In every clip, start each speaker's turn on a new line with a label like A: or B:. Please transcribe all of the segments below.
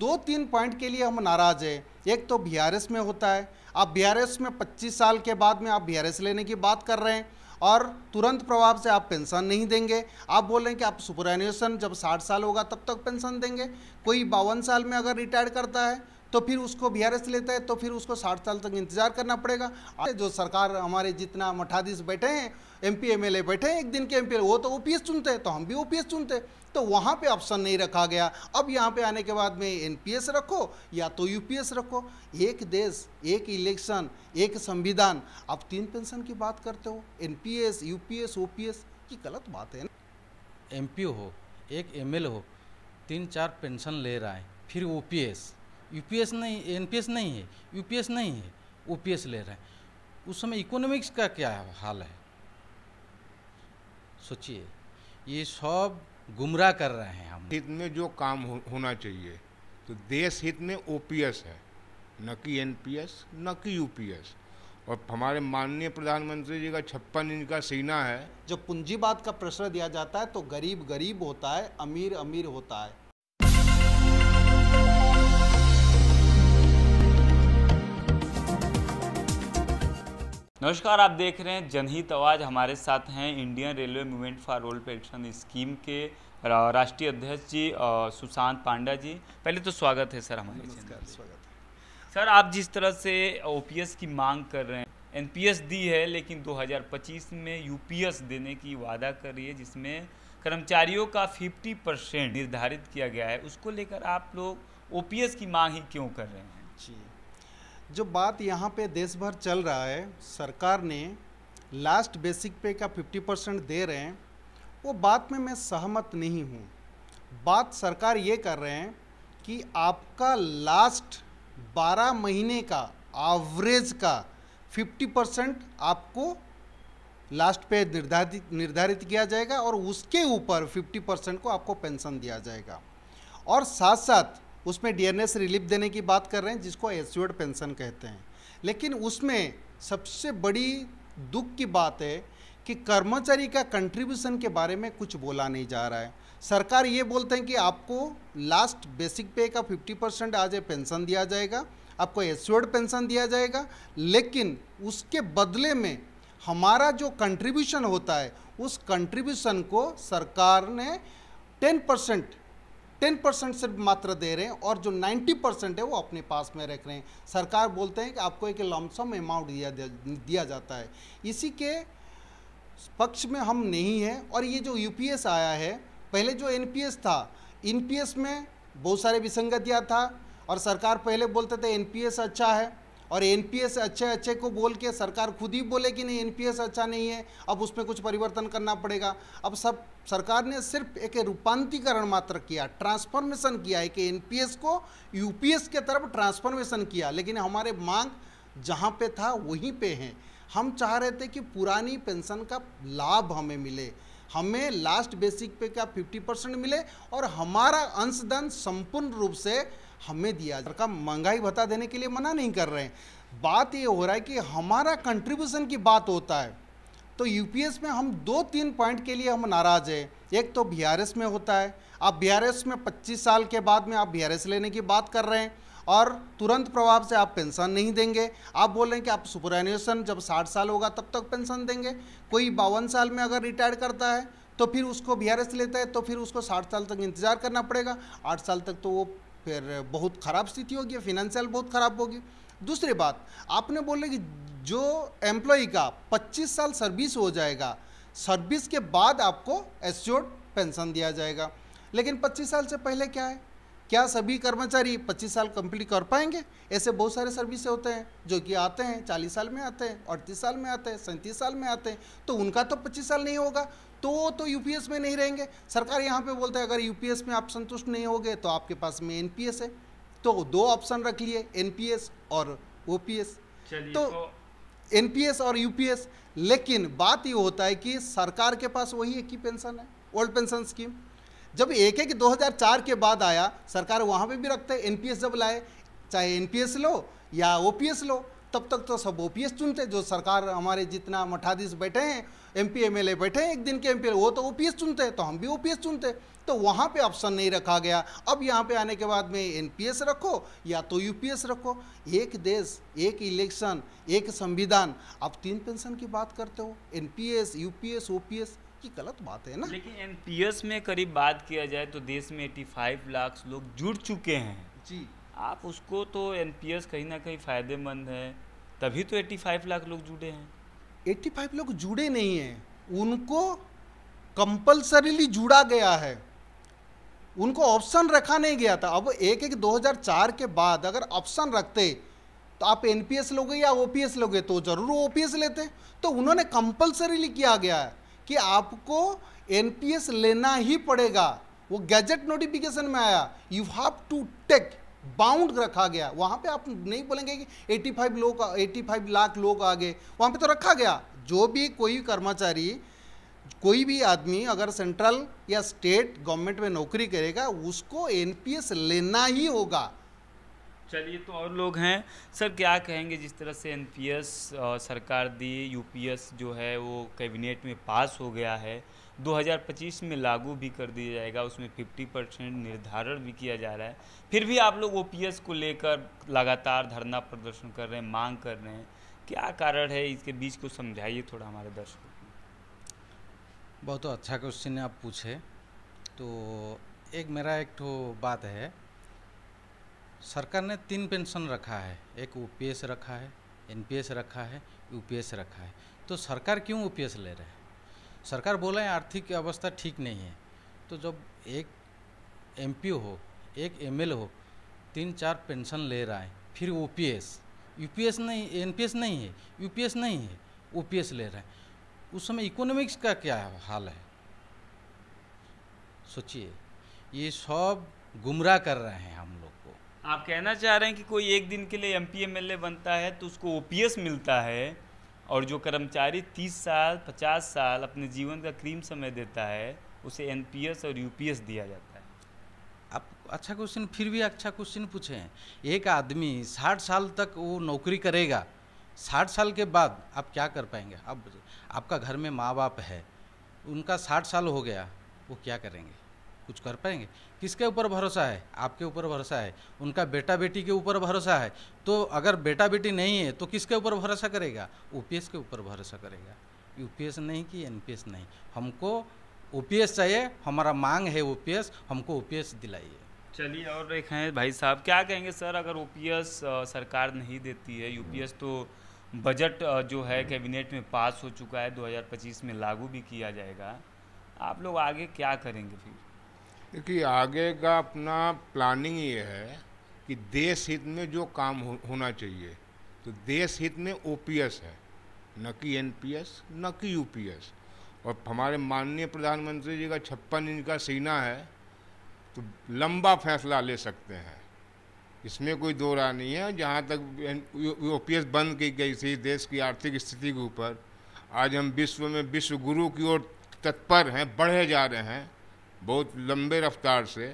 A: दो तीन पॉइंट के लिए हम नाराज है एक तो बी में होता है आप बी में 25 साल के बाद में आप बी लेने की बात कर रहे हैं और तुरंत प्रभाव से आप पेंशन नहीं देंगे आप बोल रहे हैं कि आप सुपरएन्यूएशन जब 60 साल होगा तब तक पेंशन देंगे कोई बावन साल में अगर रिटायर करता है तो फिर उसको बी लेता है तो फिर उसको साठ साल तक इंतजार करना पड़ेगा जो सरकार हमारे जितना मठाधीश बैठे हैं एम पी बैठे हैं एक दिन के एम वो तो ओ चुनते हैं तो हम भी ओ चुनते हैं तो वहाँ पे ऑप्शन नहीं रखा गया अब यहाँ पे आने के बाद में एन रखो या तो यू रखो एक देश एक इलेक्शन एक संविधान आप तीन पेंशन की बात करते हो N P S U P S O P S की गलत बात
B: है एम हो एक एम हो तीन चार पेंशन ले रहा है फिर ओ पी एस यूपीएस नहीं एनपीएस नहीं है यूपीएस नहीं है ओपीएस ले रहे हैं उस समय इकोनॉमिक्स का क्या हाल है सोचिए ये सब गुमराह कर रहे हैं हम हित में जो काम हो, होना चाहिए
C: तो देश हित में ओपीएस है न कि एनपीएस न कि यूपीएस
A: और हमारे माननीय प्रधानमंत्री जी का छप्पन इंच का सीना है जब पूंजीवाद का प्रश्न दिया जाता है तो गरीब गरीब होता है अमीर अमीर होता है
D: नमस्कार आप देख रहे हैं जनहित आवाज़ हमारे साथ हैं इंडियन रेलवे मूवमेंट फॉर रोल पेंशन स्कीम के राष्ट्रीय अध्यक्ष जी सुशांत पांडा जी पहले तो स्वागत है सर हमारे स्वागत सर आप जिस तरह से ओपीएस की मांग कर रहे हैं एनपीएस दी है लेकिन 2025 में यूपीएस देने की वादा कर रही है जिसमें कर्मचारियों का 50 परसेंट निर्धारित किया गया है उसको लेकर आप लोग
A: ओपीएस की मांग ही क्यों कर रहे हैं जी जो बात यहाँ पे देश भर चल रहा है सरकार ने लास्ट बेसिक पे का 50 परसेंट दे रहे हैं वो बात में मैं सहमत नहीं हूँ बात सरकार ये कर रहे हैं कि आपका लास्ट 12 महीने का एवरेज का 50 परसेंट आपको लास्ट पे निर्धारित निर्धारित किया जाएगा और उसके ऊपर 50 परसेंट को आपको पेंशन दिया जाएगा और साथ साथ उसमें डीएनएस रिलीफ देने की बात कर रहे हैं जिसको एस्योर्ड पेंशन कहते हैं लेकिन उसमें सबसे बड़ी दुख की बात है कि कर्मचारी का कंट्रीब्यूशन के बारे में कुछ बोला नहीं जा रहा है सरकार ये बोलते हैं कि आपको लास्ट बेसिक पे का 50 परसेंट आज पेंशन दिया जाएगा आपको एस्योर्ड पेंशन दिया जाएगा लेकिन उसके बदले में हमारा जो कंट्रीब्यूशन होता है उस कंट्रीब्यूशन को सरकार ने 10 परसेंट टेन परसेंट सिर्फ मात्र दे रहे हैं और जो नाइन्टी परसेंट है वो अपने पास में रख रहे हैं सरकार बोलते हैं कि आपको एक लमसम अमाउंट दिया दिया जाता है इसी के पक्ष में हम नहीं हैं और ये जो यू आया है पहले जो एन था एन में बहुत सारे विसंगतियाँ था और सरकार पहले बोलते थे एन अच्छा है और एनपीएस अच्छे अच्छे को बोल के सरकार खुद ही बोले कि नहीं एनपीएस अच्छा नहीं है अब उसमें कुछ परिवर्तन करना पड़ेगा अब सब सरकार ने सिर्फ एक रूपांतरीकरण मात्र किया ट्रांसफॉर्मेशन किया है कि एनपीएस को यूपीएस के तरफ ट्रांसफॉर्मेशन किया लेकिन हमारे मांग जहाँ पे था वहीं पे हैं हम चाह रहे थे कि पुरानी पेंशन का लाभ हमें मिले हमें लास्ट बेसिक पे का 50 परसेंट मिले और हमारा अंशदान संपूर्ण रूप से हमें दिया सरकार महंगाई भत्ता देने के लिए मना नहीं कर रहे हैं बात ये हो रहा है कि हमारा कंट्रीब्यूशन की बात होता है तो यूपीएस में हम दो तीन पॉइंट के लिए हम नाराज़ हैं एक तो बीआरएस में होता है आप बीआरएस में 25 साल के बाद में आप बीआरएस लेने की बात कर रहे हैं और तुरंत प्रभाव से आप पेंशन नहीं देंगे आप बोल रहे हैं कि आप सुपरएन्यूएशन जब 60 साल होगा तब तक पेंशन देंगे कोई बावन साल में अगर रिटायर करता है तो फिर उसको बी लेता है तो फिर उसको साठ साल तक इंतज़ार करना पड़ेगा आठ साल तक तो वो फिर बहुत ख़राब स्थिति होगी फिनेंशियल बहुत ख़राब होगी दूसरी बात आपने बोले कि जो एम्प्लॉय का 25 साल सर्विस हो जाएगा सर्विस के बाद आपको एस्योर्ड पेंशन दिया जाएगा लेकिन 25 साल से पहले क्या है क्या सभी कर्मचारी 25 साल कंप्लीट कर पाएंगे ऐसे बहुत सारे सर्विस होते हैं जो कि आते हैं 40 साल में आते हैं अड़तीस साल में आते हैं सैंतीस साल में आते हैं तो उनका तो 25 साल नहीं होगा तो तो यूपीएस में नहीं रहेंगे सरकार यहाँ पे बोलते हैं अगर यूपीएस में आप संतुष्ट नहीं होगे तो आपके पास में एनपीएस है तो दो ऑप्शन रख लिए एनपीएस और ओपीएस तो एनपीएस तो और यूपीएस लेकिन बात ये होता है कि सरकार के पास वही एक ही पेंशन है ओल्ड पेंशन स्कीम जब एक एक 2004 के बाद आया सरकार वहाँ पे भी रखते हैं एनपीएस जब लाए चाहे एनपीएस लो या ओपीएस लो तब तक तो सब ओपीएस चुनते जो सरकार हमारे जितना मठाधीश बैठे हैं एमपी एमएलए बैठे हैं एक दिन के एमपी वो तो ओपीएस चुनते तो हम भी ओपीएस चुनते तो वहाँ पे ऑप्शन नहीं रखा गया अब यहाँ पे आने के बाद में एनपीएस रखो या तो यूपीएस रखो एक देश एक इलेक्शन एक संविधान आप तीन पेंशन की बात करते हो एनपीएस यूपीएस ओपीएस की गलत बात है ना लेकिन
D: एनपीएस में करीब बात किया जाए तो देश में 85 लाख लोग जुड़ चुके हैं जी आप उसको तो एन कहीं ना कहीं फ़ायदेमंद है तभी तो 85 लाख
A: लोग जुड़े हैं 85 लोग जुड़े नहीं हैं उनको कंपल्सरीली जुड़ा गया है उनको ऑप्शन रखा नहीं गया था अब एक एक 2004 के बाद अगर ऑप्शन रखते तो आप एन लोगे या ओ लोगे तो ज़रूर ओ लेते तो उन्होंने कंपल्सरीली किया गया है कि आपको एन लेना ही पड़ेगा वो गैजेट नोटिफिकेशन में आया you have to take bound रखा गया वहाँ पे आप नहीं बोलेंगे कि 85 लोग 85 लाख लोग आ गए वहां पे तो रखा गया जो भी कोई कर्मचारी कोई भी आदमी अगर सेंट्रल या स्टेट गवर्नमेंट में नौकरी करेगा उसको एनपीएस लेना ही होगा
D: चलिए तो और लोग हैं सर क्या कहेंगे जिस तरह से एनपीएस सरकार दी यूपीएस जो है वो कैबिनेट में पास हो गया है 2025 में लागू भी कर दिया जाएगा उसमें 50 परसेंट निर्धारण भी किया जा रहा है फिर भी आप लोग ओपीएस को लेकर लगातार धरना प्रदर्शन कर रहे हैं मांग कर रहे हैं क्या कारण
B: है इसके बीच को समझाइए थोड़ा हमारे दर्शकों को बहुत अच्छा क्वेश्चन आप पूछे तो एक मेरा एक तो बात है सरकार ने तीन पेंशन रखा है एक ओ रखा है एन रखा है यू रखा है तो सरकार क्यों ओ ले रहे हैं सरकार बोला है आर्थिक अवस्था ठीक नहीं है तो जब एक एम हो एक एम हो तीन चार पेंशन ले रहा है फिर O P S U P S नहीं एन पी एस नहीं है यू पी एस नहीं है ओ पी एस ले रहे हैं उस समय इकोनॉमिक्स का क्या हाल है सोचिए ये सब गुमराह कर रहे हैं हम लोग को
D: आप कहना चाह रहे हैं कि कोई एक दिन के लिए एम पी बनता है तो उसको ओ पी एस मिलता है और जो कर्मचारी 30 साल 50 साल अपने जीवन का क्रीम समय देता है
B: उसे एन और यू दिया जाता है आप अच्छा क्वेश्चन फिर भी अच्छा क्वेश्चन पूछे हैं एक आदमी साठ साल तक वो नौकरी करेगा साठ साल के बाद आप क्या कर पाएंगे आप आपका घर में माँ बाप है उनका साठ साल हो गया वो क्या करेंगे कुछ कर पाएंगे किसके ऊपर भरोसा है आपके ऊपर भरोसा है उनका बेटा बेटी के ऊपर भरोसा है तो अगर बेटा बेटी नहीं है तो किसके ऊपर भरोसा करेगा ओ के ऊपर भरोसा करेगा यू नहीं कि एन नहीं हमको ओ चाहिए हमारा मांग है ओ हमको ओ दिलाइए
D: चलिए और एक हैं भाई साहब क्या कहेंगे सर अगर ओ सरकार नहीं देती है यू तो बजट जो है कैबिनेट में पास हो चुका है 2025 में लागू भी किया जाएगा आप लोग आगे क्या करेंगे फिर क्योंकि आगे का अपना प्लानिंग ये है
C: कि देश हित में जो काम हो, होना चाहिए तो देश हित में ओपीएस है न कि एनपीएस न कि यूपीएस और हमारे माननीय प्रधानमंत्री जी का छप्पन इंच का सीना है तो लंबा फैसला ले सकते हैं इसमें कोई दो राय नहीं है जहाँ तक ओ पी एस बंद की गई थी देश की आर्थिक स्थिति के ऊपर आज हम विश्व में विश्व गुरु की ओर तत्पर हैं बढ़े जा रहे हैं बहुत लंबे रफ्तार से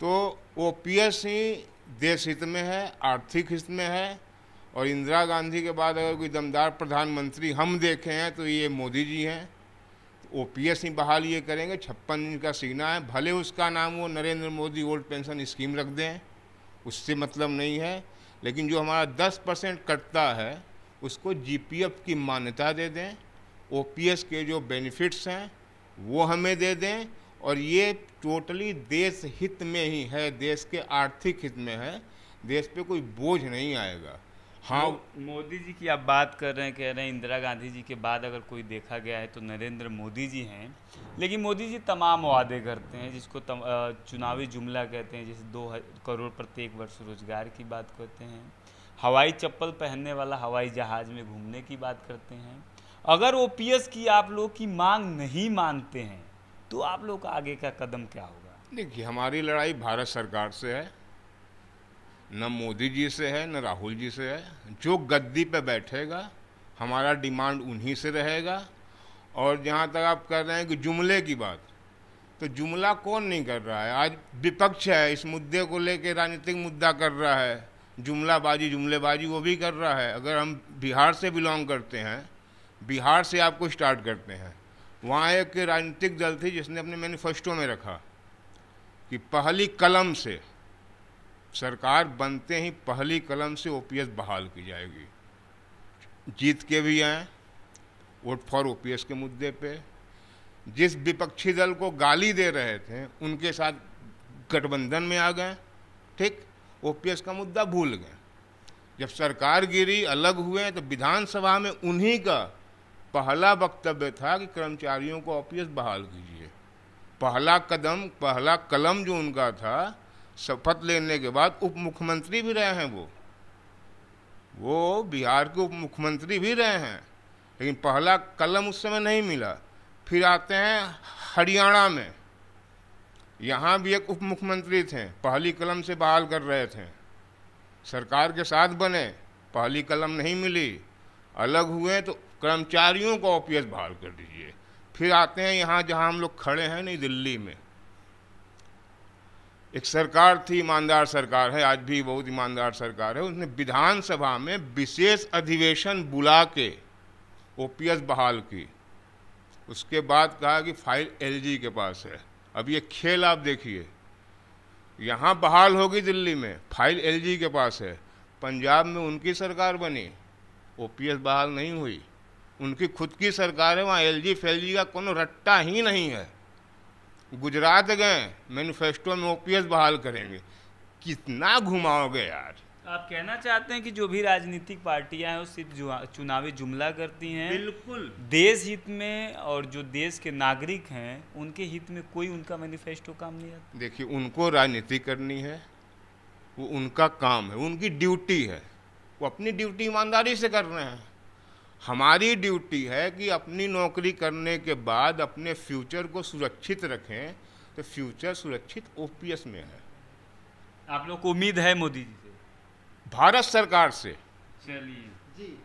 C: तो वो पीएससी देश हित में है आर्थिक हित में है और इंदिरा गांधी के बाद अगर कोई दमदार प्रधानमंत्री हम देखे हैं तो ये मोदी जी हैं तो वो पी एस बहाल ये करेंगे छप्पन दिन का सीना है भले उसका नाम वो Narendra Modi old pension scheme रख दें उससे मतलब नहीं है लेकिन जो हमारा 10 परसेंट कटता है उसको जी की मान्यता दे दें ओ के जो बेनिफिट्स हैं वो हमें दे दें और ये टोटली देश हित में ही है देश के आर्थिक हित में है देश पे कोई बोझ नहीं आएगा हाँ
D: मोदी जी की आप बात कर रहे हैं कह रहे हैं इंदिरा गांधी जी के बाद अगर कोई देखा गया है तो नरेंद्र मोदी जी हैं लेकिन मोदी जी तमाम वादे करते हैं जिसको तम, चुनावी जुमला कहते हैं जैसे दो करोड़ प्रत्येक वर्ष रोजगार की बात करते हैं हवाई चप्पल पहनने वाला हवाई जहाज में घूमने की बात करते हैं अगर ओ की आप लोग की मांग नहीं मानते हैं तो आप लोग का आगे का कदम क्या होगा
C: देखिए हमारी लड़ाई भारत सरकार से है न मोदी जी से है न राहुल जी से है जो गद्दी पे बैठेगा हमारा डिमांड उन्हीं से रहेगा और जहाँ तक आप कह रहे हैं कि जुमले की बात तो जुमला कौन नहीं कर रहा है आज विपक्ष है इस मुद्दे को लेकर राजनीतिक मुद्दा कर रहा है जुमलाबाजी जुमलेबाजी वो भी कर रहा है अगर हम बिहार से बिलोंग करते हैं बिहार से आपको स्टार्ट करते हैं वहाँ एक राजनीतिक दल थी जिसने अपने मैनिफेस्टो में रखा कि पहली कलम से सरकार बनते ही पहली कलम से ओपीएस बहाल की जाएगी जीत के भी आए वोट फॉर ओपीएस के मुद्दे पे जिस विपक्षी दल को गाली दे रहे थे उनके साथ गठबंधन में आ गए ठीक ओपीएस का मुद्दा भूल गए जब सरकार गिरी अलग हुए तो विधानसभा में उन्हीं का पहला वक्तव्य था कि कर्मचारियों को ऑफिस बहाल कीजिए पहला कदम पहला कलम जो उनका था शपथ लेने के बाद उप मुख्यमंत्री भी रहे हैं वो वो बिहार के उप मुख्यमंत्री भी रहे हैं लेकिन पहला कलम उस समय नहीं मिला फिर आते हैं हरियाणा में यहाँ भी एक उप मुख्यमंत्री थे पहली कलम से बहाल कर रहे थे सरकार के साथ बने पहली कलम नहीं मिली अलग हुए तो कर्मचारियों को ओपीएस बहाल कर दीजिए फिर आते हैं यहाँ जहाँ हम लोग खड़े हैं नहीं दिल्ली में एक सरकार थी ईमानदार सरकार है आज भी बहुत ईमानदार सरकार है उसने विधानसभा में विशेष अधिवेशन बुला के ओ बहाल की उसके बाद कहा कि फाइल एलजी के पास है अब ये खेल आप देखिए यहाँ बहाल होगी दिल्ली में फाइल एलजी के पास है पंजाब में उनकी सरकार बनी ओपीएस बहाल नहीं हुई उनकी खुद की सरकार है वहाँ एल जी जी का कोनो रट्टा ही नहीं है गुजरात गए मैनिफेस्टो में ओपीएस बहाल करेंगे कितना घुमाओगे यार
D: आप कहना चाहते हैं कि जो भी राजनीतिक पार्टियां हैं वो सिर्फ चुनावी जुमला करती हैं बिल्कुल देश हित में और जो देश के नागरिक हैं उनके हित में कोई उनका मैनिफेस्टो काम नहीं आता देखिए
C: उनको राजनीति करनी है वो उनका काम है उनकी ड्यूटी है
D: वो अपनी ड्यूटी ईमानदारी से कर रहे हैं
C: हमारी ड्यूटी है कि अपनी नौकरी करने के बाद अपने फ्यूचर को सुरक्षित रखें तो फ्यूचर सुरक्षित ओपीएस में है आप लोग को उम्मीद
D: है मोदी जी से भारत सरकार से चलिए जी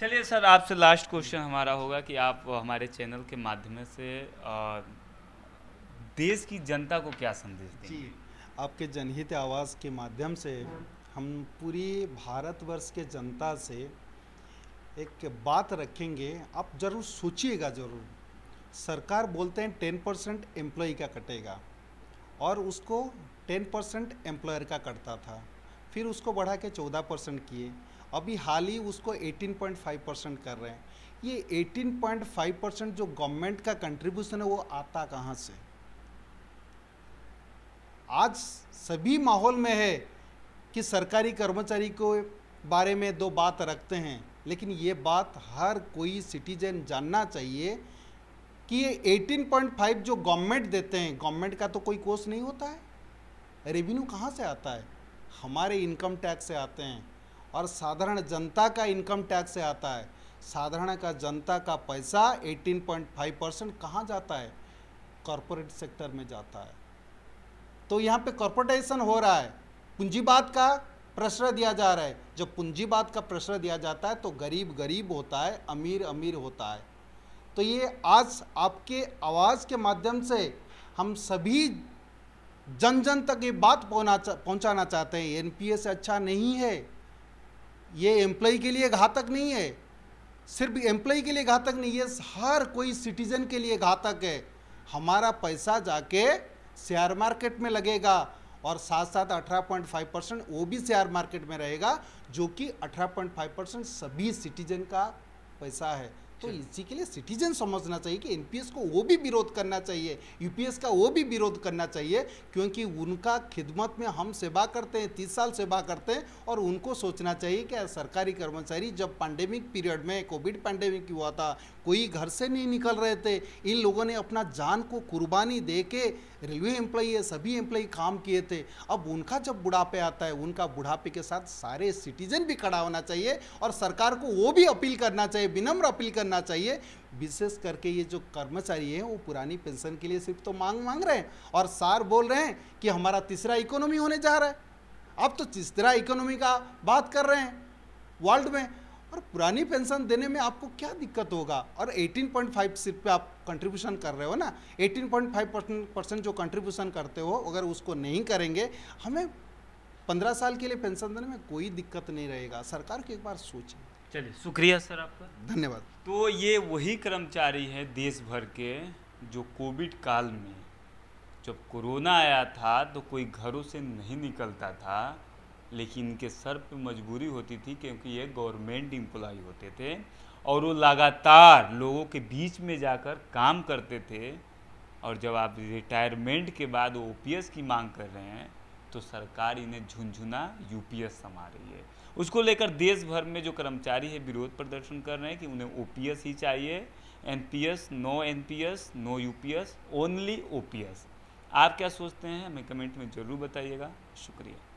D: चलिए सर आपसे लास्ट क्वेश्चन हमारा होगा कि आप हमारे चैनल के माध्यम से
A: देश की जनता को क्या संदेश जी आपके जनहित आवाज़ के माध्यम से हम पूरी भारतवर्ष के जनता से एक बात रखेंगे आप ज़रूर सोचिएगा ज़रूर सरकार बोलते हैं टेन परसेंट एम्प्लॉय का कटेगा और उसको टेन परसेंट एम्प्लॉयर का कटता था फिर उसको बढ़ा के चौदह परसेंट किए अभी हाल ही उसको एटीन पॉइंट फाइव परसेंट कर रहे हैं ये एटीन पॉइंट फाइव परसेंट जो गवर्नमेंट का कंट्रीब्यूशन है वो आता कहाँ से आज सभी माहौल में है कि सरकारी कर्मचारी को बारे में दो बात रखते हैं लेकिन ये बात हर कोई सिटीजन जानना चाहिए कि ये 18.5 जो गवर्नमेंट देते हैं गवर्नमेंट का तो कोई कोर्स नहीं होता है रेवेन्यू कहाँ से आता है हमारे इनकम टैक्स से आते हैं और साधारण जनता का इनकम टैक्स से आता है साधारण का जनता का पैसा 18.5 परसेंट कहाँ जाता है कॉरपोरेट सेक्टर में जाता है तो यहाँ पे कॉरपोरेटाइजेशन हो रहा है पूंजीवाद का प्रश्रय दिया जा रहा है जब पूंजीवाद का प्रश्रय दिया जाता है तो गरीब गरीब होता है अमीर अमीर होता है तो ये आज आपके आवाज़ के माध्यम से हम सभी जन जन तक ये बात पहुंचाना चाहते हैं एनपीएस अच्छा नहीं है ये एम्प्लॉय के लिए घातक नहीं है सिर्फ एम्प्लॉय के लिए घातक नहीं है हर कोई सिटीजन के लिए घातक है हमारा पैसा जाके शेयर मार्केट में लगेगा और साथ साथ 18.5 परसेंट ओ बी मार्केट में रहेगा जो कि 18.5 परसेंट सभी सिटीजन का पैसा है तो इसी के लिए सिटीजन समझना चाहिए कि एनपीएस को वो भी विरोध करना चाहिए यूपीएस का वो भी विरोध करना चाहिए क्योंकि उनका खिदमत में हम सेवा करते हैं तीस साल सेवा करते हैं और उनको सोचना चाहिए कि सरकारी कर्मचारी जब पैंडेमिक पीरियड में कोविड पैंडेमिक हुआ था कोई घर से नहीं निकल रहे थे इन लोगों ने अपना जान को कुर्बानी दे के रेलवे एम्प्लॉई सभी एम्प्लॉई काम किए थे अब उनका जब बुढ़ापे आता है उनका बुढ़ापे के साथ सारे सिटीजन भी खड़ा होना चाहिए और सरकार को वो भी अपील करना चाहिए विनम्र अपील कर करना चाहिए विशेष करके ये जो कर्मचारी हैं वो पुरानी पेंशन के लिए सिर्फ तो मांग मांग रहे हैं और सार बोल रहे हैं कि हमारा तीसरा इकोनॉमी होने जा रहा है अब तो तीसरा इकोनॉमी का बात कर रहे हैं वर्ल्ड में और पुरानी पेंशन देने में आपको क्या दिक्कत होगा और 18.5 पॉइंट सिर्फ पे आप कंट्रीब्यूशन कर रहे हो ना 18.5 पॉइंट परसेंट जो कंट्रीब्यूशन करते हो अगर उसको नहीं करेंगे हमें 15 साल के लिए पेंशन देने में कोई दिक्कत नहीं रहेगा सरकार को एक बार सोचें चलिए
D: शुक्रिया सर आपका धन्यवाद तो ये वही कर्मचारी है देश भर के जो कोविड काल में जब कोरोना आया था तो कोई घरों से नहीं निकलता था लेकिन इनके सर पे मजबूरी होती थी क्योंकि ये गवर्नमेंट एम्प्लॉय होते थे और वो लगातार लोगों के बीच में जाकर काम करते थे और जब आप रिटायरमेंट के बाद ओ की मांग कर रहे हैं तो सरकार इन्हें झुंझुना यूपीएस पी रही है उसको लेकर देश भर में जो कर्मचारी है विरोध प्रदर्शन कर रहे हैं कि उन्हें ओ ही चाहिए N no N no U only O आप क्या सोचते हैं हमें कमेंट में ज़रूर बताइएगा शुक्रिया